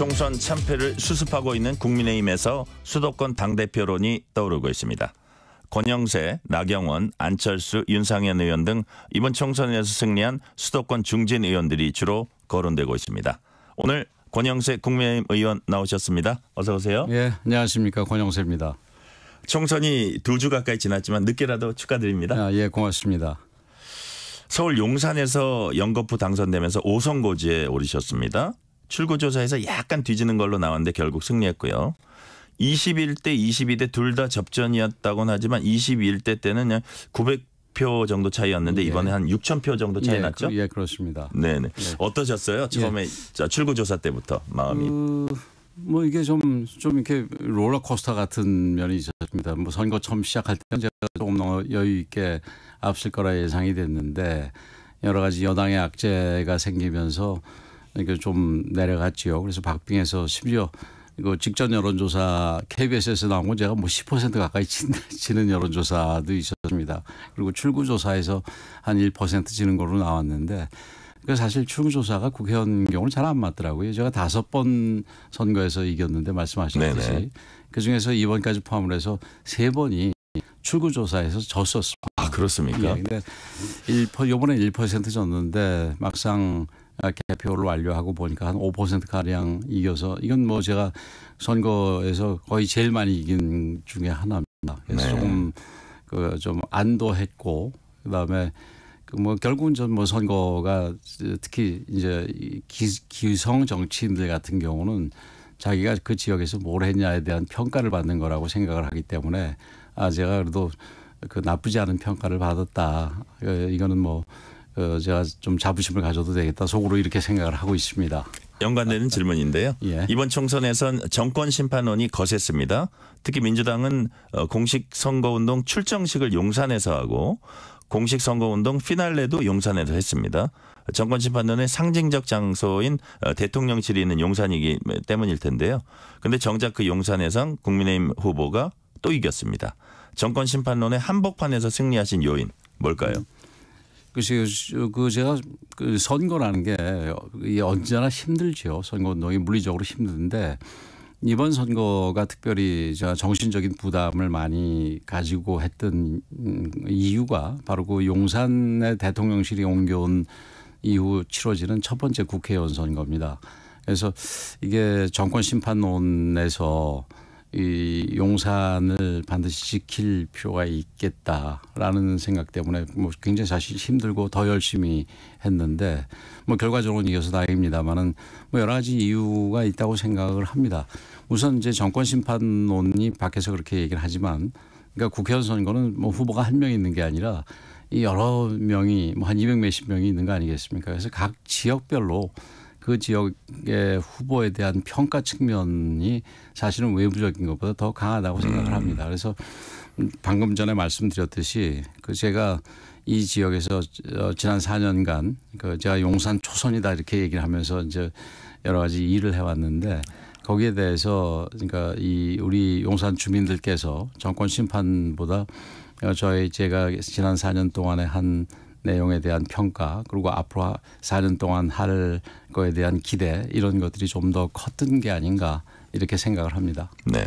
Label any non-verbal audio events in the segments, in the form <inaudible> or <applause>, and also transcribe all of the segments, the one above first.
총선 참패를 수습하고 있는 국민의힘에서 수도권 당대표론이 떠오르고 있습니다. 권영세, 나경원, 안철수, 윤상현 의원 등 이번 총선에서 승리한 수도권 중진 의원들이 주로 거론되고 있습니다. 오늘 권영세 국민의힘 의원 나오셨습니다. 어서 오세요. 예, 안녕하십니까 권영세입니다. 총선이 두 주 가까이 지났지만 늦게라도 축하드립니다. 아, 예, 고맙습니다. 서울 용산에서 연거푸 당선되면서 오선고지에 오르셨습니다. 출구조사에서 약간 뒤지는 걸로 나왔는데 결국 승리했고요. 21대 22대 둘 다접전이었다고는 하지만 21대 때는 900표 정도 차이였는데 네. 이번에 예. 한6 0 0 0표 정도 차이 예, 났죠? 그, 예, 그렇습니다. 네네. 예. 어떠셨어요? 처음에 예. 출구조사 때부터 마음이? 음... 뭐 이게 좀좀 좀 이렇게 롤러코스터 같은 면이 있었습니다. 뭐 선거 처음 시작할 때는 제가 조금 더 여유 있게 앞설 거라 예상이 됐는데 여러 가지 여당의 악재가 생기면서 이게 좀 내려갔지요. 그래서 박빙에서 심지어 이거 직전 여론조사 KBS에서 나온 건 제가 뭐 10% 가까이 지는 여론조사도 있었습니다. 그리고 출구조사에서 한 1% 지는 걸로 나왔는데 그 사실 출구조사가 국회의원 경우는 잘안 맞더라고요. 제가 다섯 번 선거에서 이겼는데 말씀하신듯이그 중에서 이번까지 포함을 해서 세 번이 출구조사에서 졌었습니다. 아 그렇습니까? 예, 근데 1% 요번에 1% 졌는데 막상 개표를 완료하고 보니까 한 5% 가량 이겨서 이건 뭐 제가 선거에서 거의 제일 많이 이긴 중에 하나입니다. 그래서 네. 조금 그좀 안도했고 그다음에 그 뭐 결국은 전 뭐 선거가 특히 이제 기, 기성 정치인들 같은 경우는 자기가 그 지역에서 뭘 했냐에 대한 평가를 받는 거라고 생각을 하기 때문에 아 제가 그래도 그 나쁘지 않은 평가를 받았다. 그 이거는 뭐 어, 제가 좀 자부심을 가져도 되겠다 속으로 이렇게 생각을 하고 있습니다. 연관되는 아, 아. 질문인데요. 예. 이번 총선에선 정권 심판원이 거셌습니다. 특히 민주당은 어, 공식 선거운동 출정식을 용산에서 하고 공식 선거운동 피날레도 용산에서 했습니다. 정권 심판론의 상징적 장소인 어, 대통령실이 있는 용산이기 때문일 텐데요. 근데 정작 그 용산에선 국민의힘 후보가 또 이겼습니다. 정권 심판론의 한복판에서 승리하신 요인 뭘까요? 음. 그, 그 제가 그 선거라는 게 언제나 힘들죠 선거 운동이 물리적으로 힘든데 이번 선거가 특별히 제가 정신적인 부담을 많이 가지고 했던 이유가 바로 그 용산의 대통령실이 옮겨온 이후 치러지는 첫 번째 국회의원 선거입니다. 그래서 이게 정권 심판론에서 이 용산을 반드시 지킬 필요가 있겠다라는 생각 때문에 뭐 굉장히 사실 힘들고 더 열심히 했는데 뭐 결과적으로는 이겨서 다행입니다만은 뭐 여러 가지 이유가 있다고 생각을 합니다. 우선 이제 정권 심판론이 밖에서 그렇게 얘기를 하지만 그러니까 국회의원 선거는 뭐 후보가 한 명 있는 게 아니라 이 여러 명이 뭐한200 몇십 명이 있는 거 아니겠습니까? 그래서 각 지역별로 그 지역의 후보에 대한 평가 측면이 사실은 외부적인 것보다 더 강하다고 생각을 음. 합니다. 그래서 방금 전에 말씀드렸듯이 그 제가 이 지역에서 어, 지난 4년간 그 제가 용산 초선이다 이렇게 얘기를 하면서 이제 여러 가지 일을 해왔는데 거기에 대해서 그러니까 이 우리 용산 주민들께서 정권 심판보다 저희 제가 지난 4년 동안에 한 내용에 대한 평가 그리고 앞으로 4년 동안 할 거에 대한 기대 이런 것들이 좀 더 컸던 게 아닌가 이렇게 생각을 합니다. 네.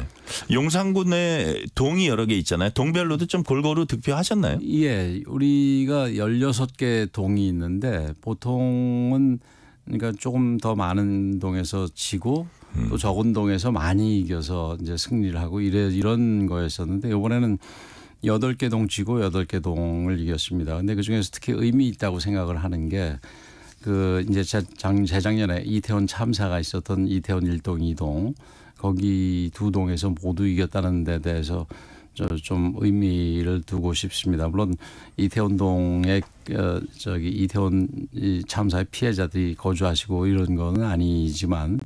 용산군의 동이 여러 개 있잖아요. 동별로도 좀 골고루 득표하셨나요? 예. 우리가 16개 동이 있는데 보통은 그러니까 조금 더 많은 동에서 지고 또 음. 적은 동에서 많이 이겨서 이제 승리를 하고 이래 이런 거였었는데 이번에는 여덟 개 동지고 여덟 개 동을 이겼습니다. 근데 그중에서 특히 의미 있다고 생각을 하는 게 그 이제 작 재작년에 이태원 참사가 있었던 이태원 일동이동 거기 두 동에서 모두 이겼다는 데 대해서 저 좀 의미를 두고 싶습니다. 물론 이태원 동의 어, 저기 이태원 참사의 피해자들이 거주하시고 이런 거는 아니지만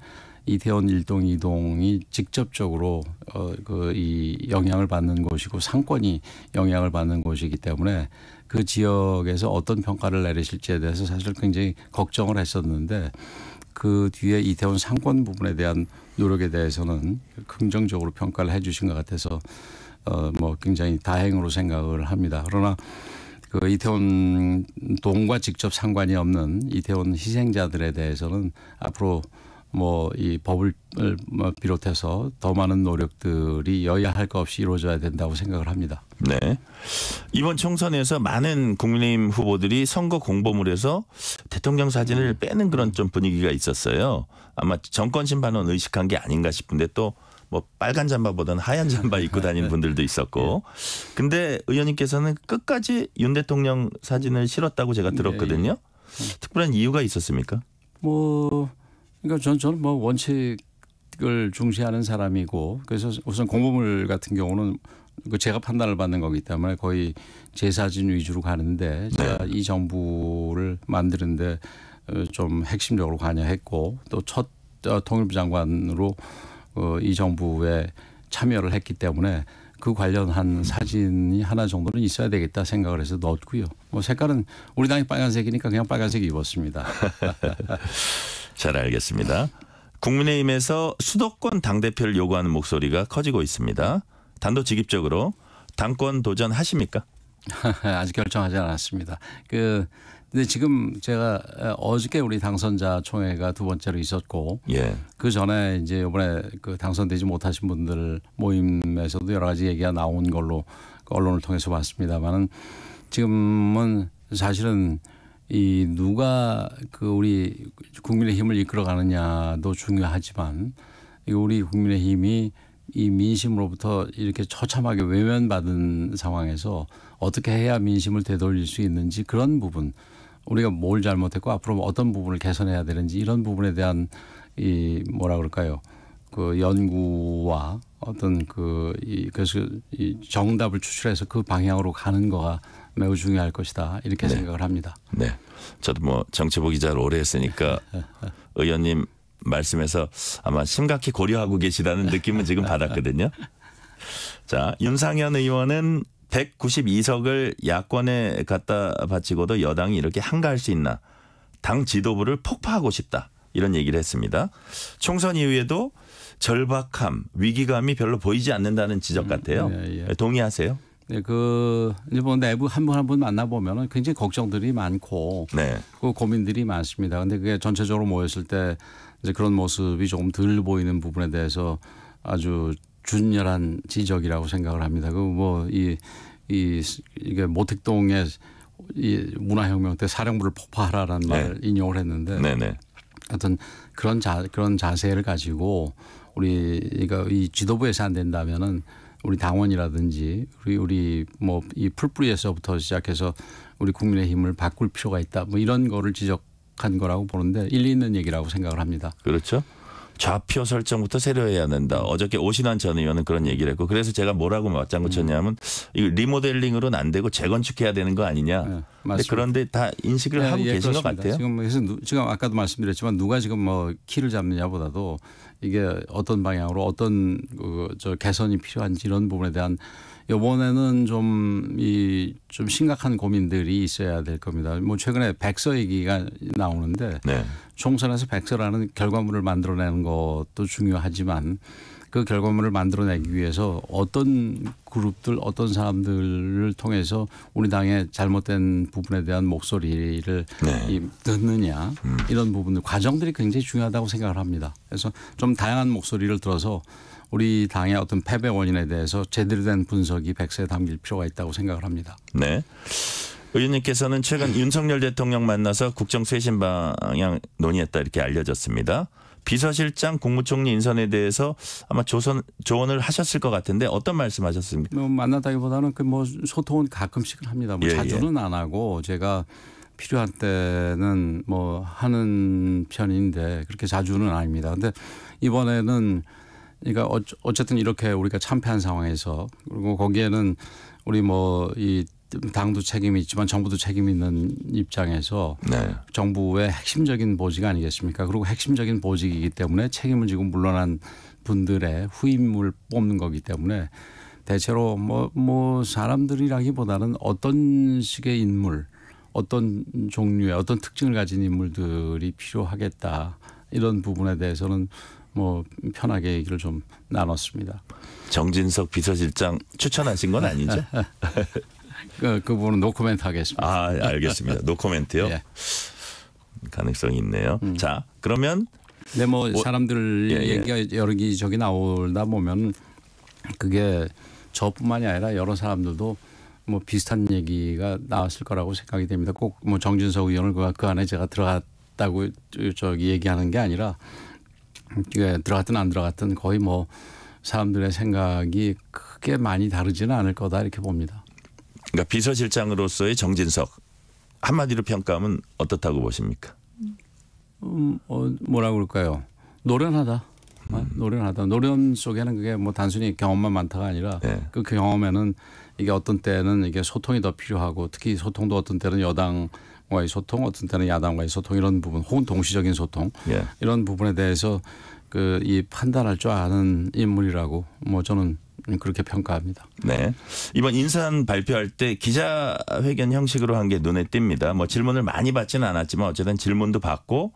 이태원 일동 이동이 직접적으로 어, 그 이 영향을 받는 곳이고 상권이 영향을 받는 곳이기 때문에 그 지역에서 어떤 평가를 내리실지에 대해서 사실 굉장히 걱정을 했었는데 그 뒤에 이태원 상권 부분에 대한 노력에 대해서는 긍정적으로 평가를 해주신 것 같아서 어, 뭐 굉장히 다행으로 생각을 합니다. 그러나 그 이태원 동과 직접 상관이 없는 이태원 희생자들에 대해서는 앞으로 뭐이 법을 뭐 비롯해서 더 많은 노력들이 여야 할 것 없이 이루어져야 된다고 생각을 합니다. 네. 이번 총선에서 많은 국민의힘 후보들이 선거 공범을 해서 대통령 사진을 빼는 그런 좀 분위기가 있었어요. 아마 정권 심판원 의식한 게 아닌가 싶은데 또 뭐 빨간 잠바보다는 하얀 잠바 입고 다니는 <laughs> 네. 분들도 있었고 근데 의원님께서는 끝까지 윤 대통령 사진을 실었다고 제가 들었거든요. 예, 예. 특별한 이유가 있었습니까? 뭐 그러니까 전 저는 뭐 원칙을 중시하는 사람이고 그래서 우선 공보물 같은 경우는 그 제가 판단을 받는 거기 때문에 거의 제사진 위주로 가는데 제가 네. 이 정부를 만드는데 어, 좀 핵심적으로 관여했고 또첫 어, 통일부 장관으로 어, 이 정부에 참여를 했기 때문에 그 관련한 사진이 하나 정도는 있어야 되겠다 생각을 해서 넣었고요. 뭐 색깔은 우리 당이 빨간색이니까 그냥 빨간색 입었습니다. <laughs> 잘 알겠습니다. 국민의힘에서 수도권 당대표를 요구하는 목소리가 커지고 있습니다. 단도직입적으로 당권 도전하십니까? <laughs> 아직 결정하지 않았습니다. 그 근데 지금 제가 어저께 우리 당선자 총회가 두 번째로 있었고 예. 그 전에 이제 이번에 그 당선되지 못하신 분들 모임에서도 여러 가지 얘기가 나온 걸로 그 언론을 통해서 봤습니다만은 지금은 사실은 이 누가 그 우리 국민의힘을 이끌어가느냐도 중요하지만 우리 국민의힘이 이 민심으로부터 이렇게 처참하게 외면받은 상황에서 어떻게 해야 민심을 되돌릴 수 있는지 그런 부분 우리가 뭘 잘못했고 앞으로 어떤 부분을 개선해야 되는지 이런 부분에 대한 이 뭐라 그럴까요 그 연구와 어떤 그이 그래서 이 정답을 추출해서 그 방향으로 가는 거가 매우 중요할 것이다 이렇게 네. 생각을 합니다. 네, 저도 뭐 정치부 기자를 오래 했으니까 <laughs> 의원님 말씀에서 아마 심각히 고려하고 계시다는 느낌은 지금 받았거든요. 자, 윤상현 의원은 192석을 야권에 갖다 바치고도 여당이 이렇게 한가할 수 있나? 당 지도부를 폭파하고 싶다. 이런 얘기를 했습니다. 총선 이후에도 절박함, 위기감이 별로 보이지 않는다는 지적 음, 같아요. 음, 예, 예. 동의하세요? 네, 그 일본 내부 한 분 한 분 만나보면 굉장히 걱정들이 많고 네. 그 고민들이 많습니다. 근데 그게 전체적으로 모였을 때 이제 그런 모습이 조금 덜 보이는 부분에 대해서 아주 준열한 지적이라고 생각을 합니다. 그 뭐 이 이 이게 모택동의 이 문화혁명 때 사령부를 폭파하라라는 네. 말 인용을 했는데 네, 네, 하여튼 그런 자 그런 자세를 가지고 우리 그러니까 이 지도부에서 안 된다면은 우리 당원이라든지 우리 우리 뭐 이 풀뿌리에서부터 시작해서 우리 국민의 힘을 바꿀 필요가 있다. 뭐 이런 거를 지적한 거라고 보는데 일리 있는 얘기라고 생각을 합니다. 그렇죠. 좌표 설정부터 새로해야 된다. 어저께 오신환 전 의원은 그런 얘기를 했고 그래서 제가 뭐라고 맞장구 쳤냐면 이 리모델링으로는 안 되고 재건축해야 되는 거 아니냐. 네, 근데 그런데 다 인식을 네, 하고 예, 계신 그렇습니다. 것 같아요. 지금 그 지금 아까도 말씀드렸지만 누가 지금 뭐 키를 잡느냐보다도 이게 어떤 방향으로 어떤 그저 개선이 필요한지 이런 부분에 대한 요번에는 좀 이 좀 심각한 고민들이 있어야 될 겁니다. 뭐 최근에 백서 얘기가 나오는데 네. 총선에서 백서라는 결과물을 만들어내는 것도 중요하지만 그 결과물을 만들어내기 위해서 어떤 그룹들 어떤 사람들을 통해서 우리 당의 잘못된 부분에 대한 목소리를 네. 듣느냐 음. 이런 부분들 과정들이 굉장히 중요하다고 생각을 합니다. 그래서 좀 다양한 목소리를 들어서 우리 당의 어떤 패배 원인에 대해서 제대로 된 분석이 백서에 담길 필요가 있다고 생각을 합니다. 네. 의원님께서는 최근 <laughs> 윤석열 대통령 만나서 국정 쇄신 방향 논의했다 이렇게 알려졌습니다. 비서실장 국무총리 인선에 대해서 아마 조선 조언을 하셨을 것 같은데 어떤 말씀하셨습니까? 뭐 만나다기보다는 그 뭐 소통은 가끔씩은 합니다. 뭐 예, 예. 자주는 예. 안 하고 제가 필요한 때는 뭐 하는 편인데 그렇게 자주는 아닙니다. 근데 이번에는 그러니까 어, 어쨌든 이렇게 우리가 참패한 상황에서 그리고 거기에는 우리 뭐 이 당도 책임이 있지만 정부도 책임 있는 입장에서 네. 정부의 핵심적인 보직 아니겠습니까? 그리고 핵심적인 보직이기 때문에 책임을 지고 물러난 분들의 후임을 뽑는 거기 때문에 대체로 뭐뭐 뭐 사람들이라기보다는 어떤 식의 인물, 어떤 종류의 어떤 특징을 가진 인물들이 필요하겠다 이런 부분에 대해서는 뭐 편하게 얘기를 좀 나눴습니다. 정진석 비서실장 추천하신 건 아니죠? <laughs> 그, 그분은 노코멘트 하겠습니다. 아, 알겠습니다. 노코멘트요? <laughs> 예. 가능성이 있네요. 음. 자, 그러면 네, 뭐 오, 뭐 사람들 예, 예. 얘기가 여기저기 나오다 보면 그게 저뿐만이 아니라 여러 사람들도 뭐 비슷한 얘기가 나왔을 거라고 생각이 됩니다. 꼭 뭐 정진석 의원을 그, 그 안에 제가 들어갔다고 저기 얘기하는 게 아니라 예, 들어갔든 안 들어갔든 거의 뭐 사람들의 생각이 크게 많이 다르지는 않을 거다 이렇게 봅니다. 그러니까 비서실장으로서의 정진석 한마디로 평가하면 어떻다고 보십니까? 음, 어, 뭐라 그럴까요? 노련하다. 아, 음. 노련하다. 노련 속에는 그게 뭐 단순히 경험만 많다가 아니라 네. 그 경험에는 이게 어떤 때는 이게 소통이 더 필요하고 특히 소통도 어떤 때는 여당 과의 소통, 어떤 때는 야당과의 소통 이런 부분, 혹은 동시적인 소통 예. 이런 부분에 대해서 그 이 판단할 줄 아는 인물이라고 뭐 저는 그렇게 평가합니다. 네. 이번 인산 발표할 때 기자회견 형식으로 한 게 눈에 띕니다. 뭐 질문을 많이 받지는 않았지만 어쨌든 질문도 받고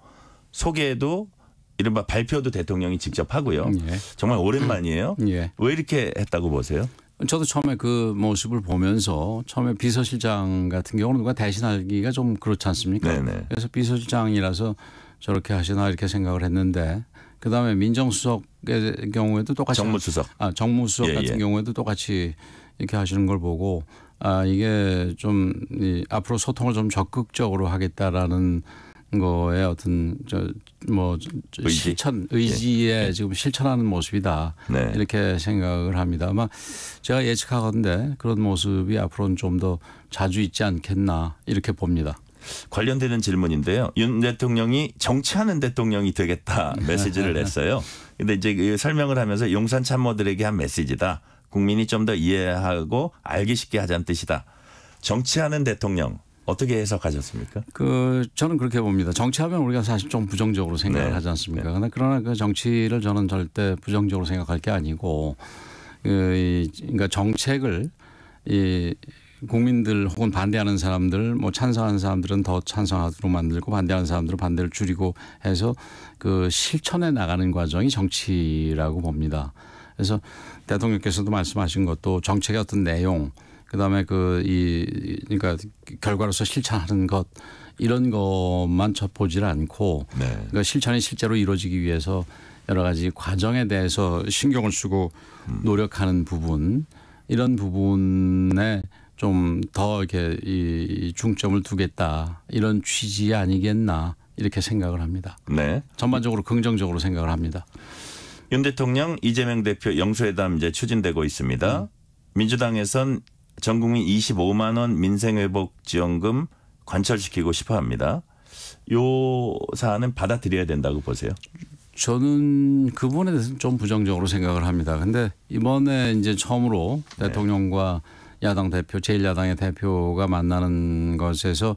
소개도 이른바 발표도 대통령이 직접 하고요. 예. 정말 오랜만이에요. 음. 예. 왜 이렇게 했다고 보세요? 저도 처음에 그 모습을 보면서 처음에 비서실장 같은 경우는 누가 대신하기가 좀 그렇지 않습니까? 네네. 그래서 비서실장이라서 저렇게 하시나 이렇게 생각을 했는데 그다음에 민정수석의 경우에도 똑같이 정무수석 아 정무수석 예, 같은 예. 경우에도 똑같이 이렇게 하시는 걸 보고 아 이게 좀이 앞으로 소통을 좀 적극적으로 하겠다라는 거에 어떤 저뭐 의지? 실천 의지에 예. 예. 지금 실천하는 모습이다 네. 이렇게 생각을 합니다. 아마 제가 예측하건데 그런 모습이 앞으로는 좀 더 자주 있지 않겠나 이렇게 봅니다. 관련되는 질문인데요. 윤 대통령이 정치하는 대통령이 되겠다 <laughs> 메시지를 냈어요. 근데 이제 그 설명을 하면서 용산 참모들에게 한 메시지다. 국민이 좀 더 이해하고 알기 쉽게 하자는 뜻이다. 정치하는 대통령 어떻게 해석하셨습니까? 그 저는 그렇게 봅니다. 정치하면 우리가 사실 좀 부정적으로 생각을 네. 하지 않습니까? 네. 그러나 그 정치를 저는 절대 부정적으로 생각할 게 아니고 그 그러니까 정책을 이 국민들 혹은 반대하는 사람들 뭐 찬성하는 사람들은 더 찬성하도록 만들고 반대하는 사람들은 반대를 줄이고 해서 그 실천해 나가는 과정이 정치라고 봅니다. 그래서 대통령께서도 말씀하신 것도 정책의 어떤 내용 그다음에 그 이 그러니까 결과로서 실천하는 것 이런 것만 쳐보질 않고 네. 그 그러니까 실천이 실제로 이루어지기 위해서 여러 가지 과정에 대해서 신경을 쓰고 음. 노력하는 부분 이런 부분에 좀 더 이렇게 이 중점을 두겠다 이런 취지 아니겠나 이렇게 생각을 합니다. 네. 전반적으로 긍정적으로 생각을 합니다. 윤 대통령 이재명 대표 영수회담 이제 추진되고 있습니다. 음. 민주당에선 전 국민 25만 원 민생 회복 지원금 관철시키고 싶어 합니다. 요 사안은 받아들여야 된다고 보세요. 저는 그 부분에 대해서는 좀 부정적으로 생각을 합니다. 근데 이번에 이제 처음으로 네. 대통령과 야당 대표, 제일야당의 대표가 만나는 것에서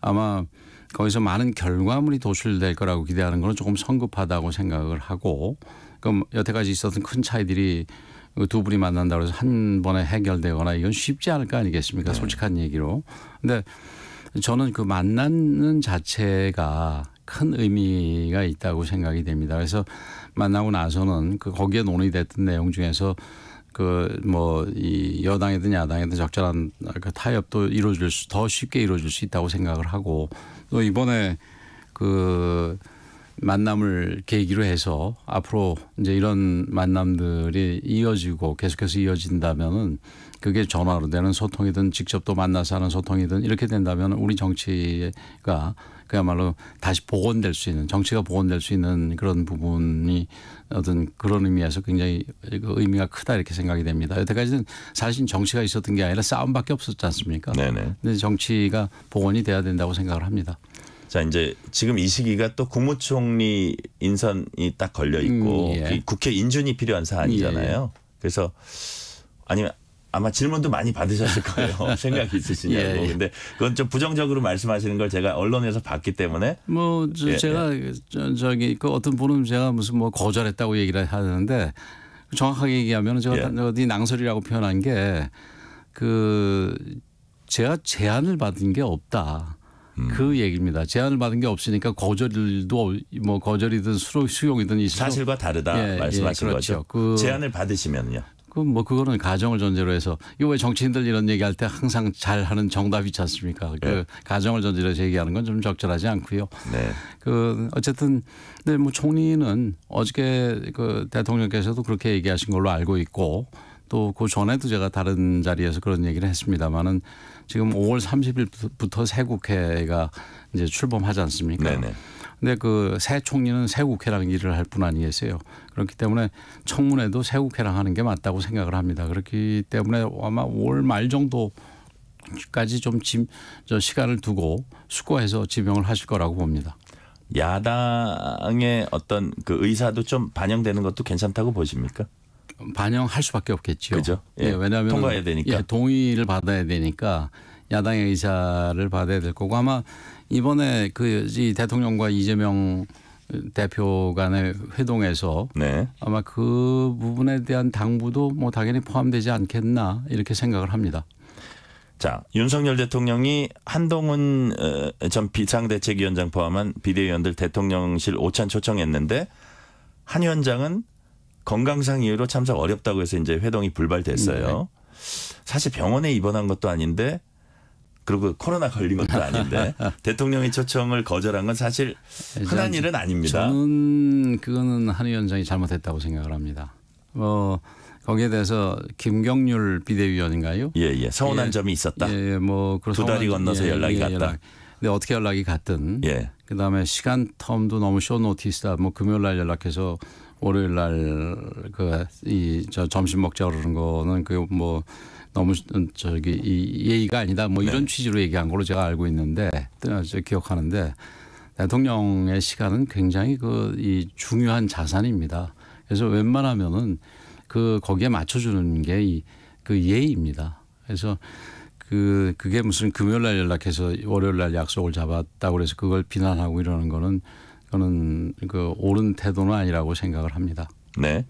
아마 거기서 많은 결과물이 도출될 거라고 기대하는 것 조금 성급하다고 생각을 하고 그럼 여태까지 있었던 큰 차이들이 그 두 분이 만난다고 해서 한 번에 해결되거나 이건 쉽지 않을 거 아니겠습니까? 네. 솔직한 얘기로. 근데 저는 그 만나는 자체가 큰 의미가 있다고 생각이 됩니다. 그래서 만나고 나서는 그 거기에 논의됐던 내용 중에서 그 뭐 이 여당이든 야당이든 적절한 그 타협도 이루어질 수 더 쉽게 이루어질 수 있다고 생각을 하고 또 이번에 그 만남을 계기로 해서 앞으로 이제 이런 만남들이 이어지고 계속해서 이어진다면은 그게 전화로 되는 소통이든 직접 또 만나서 하는 소통이든 이렇게 된다면 우리 정치가 그야말로 다시 복원될 수 있는 정치가 복원될 수 있는 그런 부분이 어떤 그런 의미에서 굉장히 그 의미가 크다 이렇게 생각이 됩니다. 여태까지는 사실 정치가 있었던 게 아니라 싸움밖에 없었지 않습니까? 네네. 근데 정치가 복원이 돼야 된다고 생각을 합니다. 자 이제 지금 이 시기가 또 국무총리 인선이 딱 걸려 있고 음, 예. 그 국회 인준이 필요한 사안이잖아요. 예. 그래서 아니면 아마 질문도 많이 받으셨을 <laughs> 거예요. <laughs> 생각이 있으시냐고. 예, 예, 근데 그건 좀 부정적으로 말씀하시는 걸 제가 언론에서 봤기 때문에 뭐 저, 예, 제가 예. 그 저기 그 어떤 분은 제가 무슨 뭐 거절했다고 얘기를 하는데 정확하게 얘기하면 제가 예. 어디 낭설이라고 표현한 게 그 제가 제안을 받은 게 없다. 음. 그 얘기입니다. 제안을 받은 게 없으니까 거절도 뭐 거절이든 수로, 수용이든 이 사실과 다르다 예, 예 말씀하신 예, 그렇죠. 거죠. 그 제안을 받으시면요. 그 뭐 그거는 가정을 전제로 해서 이거 왜 정치인들 이런 얘기할 때 항상 잘 하는 정답이 있지 않습니까? 그 네. 그 가정을 전제로 해서 얘기하는 건 좀 적절하지 않고요. 네. 그 어쨌든 근데 뭐 총리는 어저께 그 대통령께서도 그렇게 얘기하신 걸로 알고 있고 또 그 전에도 제가 다른 자리에서 그런 얘기를 했습니다마는 지금 5월 30일부터 새 국회가 이제 출범하지 않습니까? 네네. 근데 그 새 총리는 새 국회랑 일을 할 뿐 아니겠어요. 그렇기 때문에 청문회도 새 국회랑 하는 게 맞다고 생각을 합니다. 그렇기 때문에 아마 5월 말 정도 까지 좀짐저 시간을 두고 숙고해서 지명을 하실 거라고 봅니다. 야당의 어떤 그 의사도 좀 반영되는 것도 괜찮다고 보십니까? 반영할 수밖에 없겠죠. 그죠? 예, 예, 왜냐하면 통과해야 되니까. 예, 동의를 받아야 되니까 야당의 의사를 받아야 될 거고 아마 이번에 그이 대통령과 이재명 대표 간의 회동에서 네. 아마 그 부분에 대한 당부도 뭐 당연히 포함되지 않겠나 이렇게 생각을 합니다. 자 윤석열 대통령이 한동훈 어, 전 비상대책위원장 포함한 비대위원들 대통령실 오찬 초청했는데 한 위원장은 건강상 이유로 참석 어렵다고 해서 이제 회동이 불발됐어요. 네. 사실 병원에 입원한 것도 아닌데 그리고 코로나 걸린 것도 아닌데 <laughs> 대통령의 초청을 거절한 건 사실 흔한 일은 아닙니다. 저는 그거는 한 위원장이 잘못했다고 생각을 합니다. 어 거기에 대해서 김경률 비대위원인가요? 예예 예. 서운한 예, 점이 있었다. 예뭐두 예. 달이 건너서 예, 연락이 예, 갔다. 연락. 근데 어떻게 연락이 갔든 예. 그다음에 시간 텀도 너무 쇼 노티스다. 뭐 금요일 날 연락해서 월요일 날 그 이 저 점심 먹자 그러는 거는 그 뭐 너무 음, 저기 이 예의가 아니다 뭐 네. 이런 네. 취지로 얘기한 걸로 제가 알고 있는데 제가 기억하는데 대통령의 시간은 굉장히 그 이 중요한 자산입니다. 그래서 웬만하면은 그 거기에 맞춰주는 게 이 그 예의입니다. 그래서 그 그게 무슨 금요일 날 연락해서 월요일 날 약속을 잡았다고 그래서 그걸 비난하고 이러는 거는 저는 그 옳은 태도는 아니라고 생각을 합니다. 네.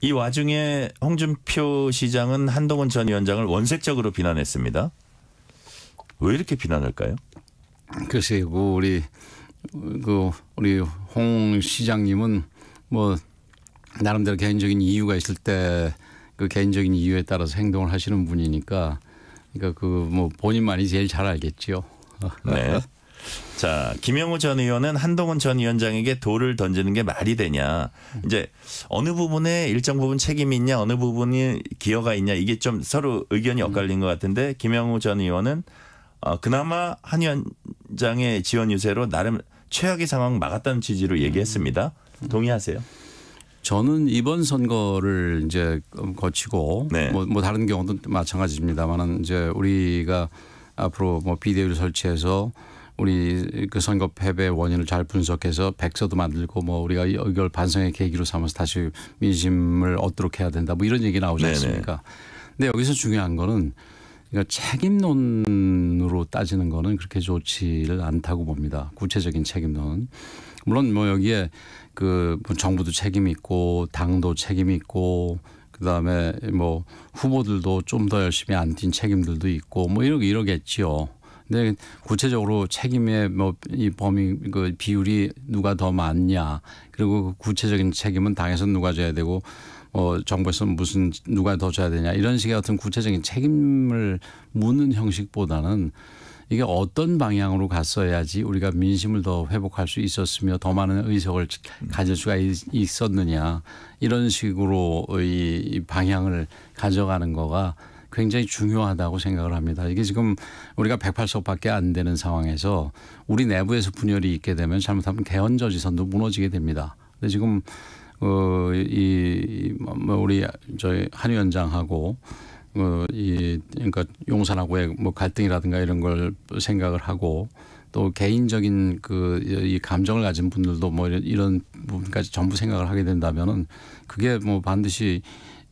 이 와중에 홍준표 시장은 한동훈 전 위원장을 원색적으로 비난했습니다. 왜 이렇게 비난할까요? 글쎄, 요뭐 그 우리 그 우리 홍 시장님은 뭐 나름대로 개인적인 이유가 있을 때 그 개인적인 이유에 따라서 행동을 하시는 분이니까 그러니까 그뭐 본인만이 제일 잘 알겠지요. 네. <laughs> 자, 김영우 전 의원은 한동훈 전 위원장에게 돌을 던지는 게 말이 되냐. 이제 어느 부분에 일정 부분 책임이 있냐, 어느 부분이 기여가 있냐, 이게 좀 서로 의견이 엇갈린 것 같은데, 김영우 전 의원은 어, 그나마 한 위원장의 지원 유세로 나름 최악의 상황 막았다는 취지로 얘기했습니다. 동의하세요? 저는 이번 선거를 이제 거치고 네. 뭐, 뭐 다른 경우도 마찬가지입니다만은 이제 우리가 앞으로 뭐 비대위를 설치해서 우리 그 선거 패배 원인을 잘 분석해서 백서도 만들고 뭐 우리가 이걸 반성의 계기로 삼아서 다시 민심을 얻도록 해야 된다 뭐 이런 얘기 나오지 않습니까? 근데 여기서 중요한 거는 그러니까 책임론으로 따지는 거는 그렇게 좋지를 않다고 봅니다. 구체적인 책임론. 물론 뭐 여기에 그 뭐 정부도 책임 있고 당도 책임 있고 그다음에 뭐 후보들도 좀 더 열심히 안 뛴 책임들도 있고 뭐 이러 이러겠지요. 근데 구체적으로 책임의 뭐 이 범위 그 비율이 누가 더 많냐 그리고 그 구체적인 책임은 당에서 누가 져야 되고 어 정부에서 무슨 누가 더져야 되냐 이런 식의 어떤 구체적인 책임을 묻는 형식보다는 이게 어떤 방향으로 갔어야지 우리가 민심을 더 회복할 수 있었으며 더 많은 의석을 가질 수가 있었느냐 이런 식으로 이 방향을 가져가는 거가 굉장히 중요하다고 생각을 합니다. 이게 지금 우리가 108석밖에 안 되는 상황에서 우리 내부에서 분열이 있게 되면 잘못하면 개헌저지선도 무너지게 됩니다. 근데 지금 어이 뭐, 뭐 우리 저희 한 위원장하고 어이 그러니까 용산하고의 뭐 갈등이라든가 이런 걸 생각을 하고 또 개인적인 그 이 감정을 가진 분들도 뭐 이런 부분까지 전부 생각을 하게 된다면은 그게 뭐 반드시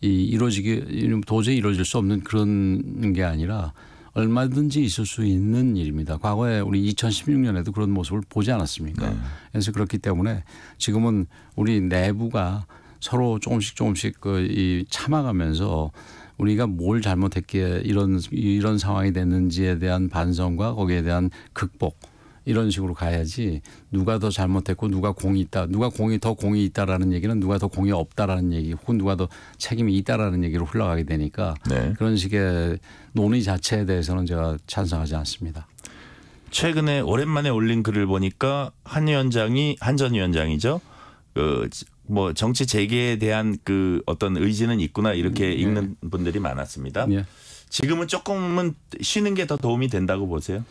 이 이루어지기 도저히 이루어질 수 없는 그런 게 아니라 얼마든지 있을 수 있는 일입니다. 과거에 우리 2016년에도 그런 모습을 보지 않았습니까? 네. 그래서 그렇기 때문에 지금은 우리 내부가 서로 조금씩 조금씩 그이 참아가면서 우리가 뭘 잘못했기에 이런 이런 상황이 됐는지에 대한 반성과 거기에 대한 극복 이런 식으로 가야지 누가 더 잘못했고 누가 공이 있다 누가 공이 더 공이 있다라는 얘기는 누가 더 공이 없다라는 얘기 혹은 누가 더 책임이 있다라는 얘기로 흘러가게 되니까 네. 그런 식의 논의 자체에 대해서는 제가 찬성하지 않습니다. 최근에 오랜만에 올린 글을 보니까 한 위원장이 한 전 위원장이죠. 그뭐 정치 재개에 대한 그 어떤 의지는 있구나 이렇게 네. 읽는 분들이 많았습니다. 네. 지금은 조금은 쉬는 게 더 도움이 된다고 보세요?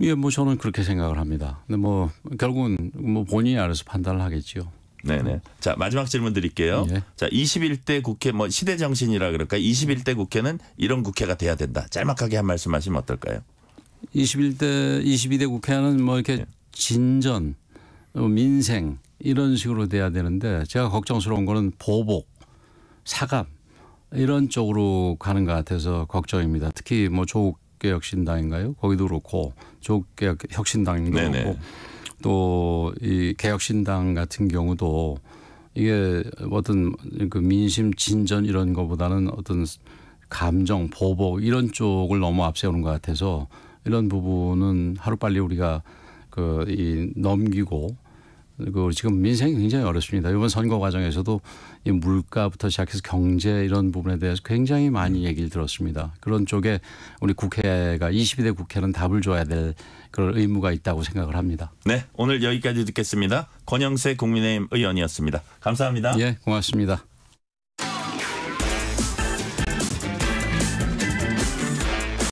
예, 뭐 저는 그렇게 생각을 합니다. 근데 뭐 결국은 뭐 본인이 알아서 판단을 하겠지요. 네네. 자 마지막 질문 드릴게요. 예. 자 21대 국회 뭐 시대 정신이라 그럴까? 21대 국회는 이런 국회가 돼야 된다. 짤막하게 한 말씀하시면 어떨까요? 21대 22대 국회는 뭐 이렇게 예. 진전, 어, 민생 이런 식으로 돼야 되는데 제가 걱정스러운 거는 보복, 사감 이런 쪽으로 가는 것 같아서 걱정입니다. 특히 뭐 조국 개혁신당인가요? 거기도 그렇고 조개혁 혁신당인 네네. 고또 이 개혁신당 같은 경우도 이게 어떤 그 민심 진전 이런 거보다는 어떤 감정 보복 이런 쪽을 너무 앞세우는 것 같아서 이런 부분은 하루빨리 우리가 그 이 넘기고 그 지금 민생이 굉장히 어렵습니다. 이번 선거 과정에서도 이 물가부터 시작해서 경제 이런 부분에 대해서 굉장히 많이 네. 얘기를 들었습니다. 그런 쪽에 우리 국회가 22대 국회는 답을 줘야 될 그런 의무가 있다고 생각을 합니다. 네, 오늘 여기까지 듣겠습니다. 권영세 국민의힘 의원이었습니다. 감사합니다. 예, 고맙습니다.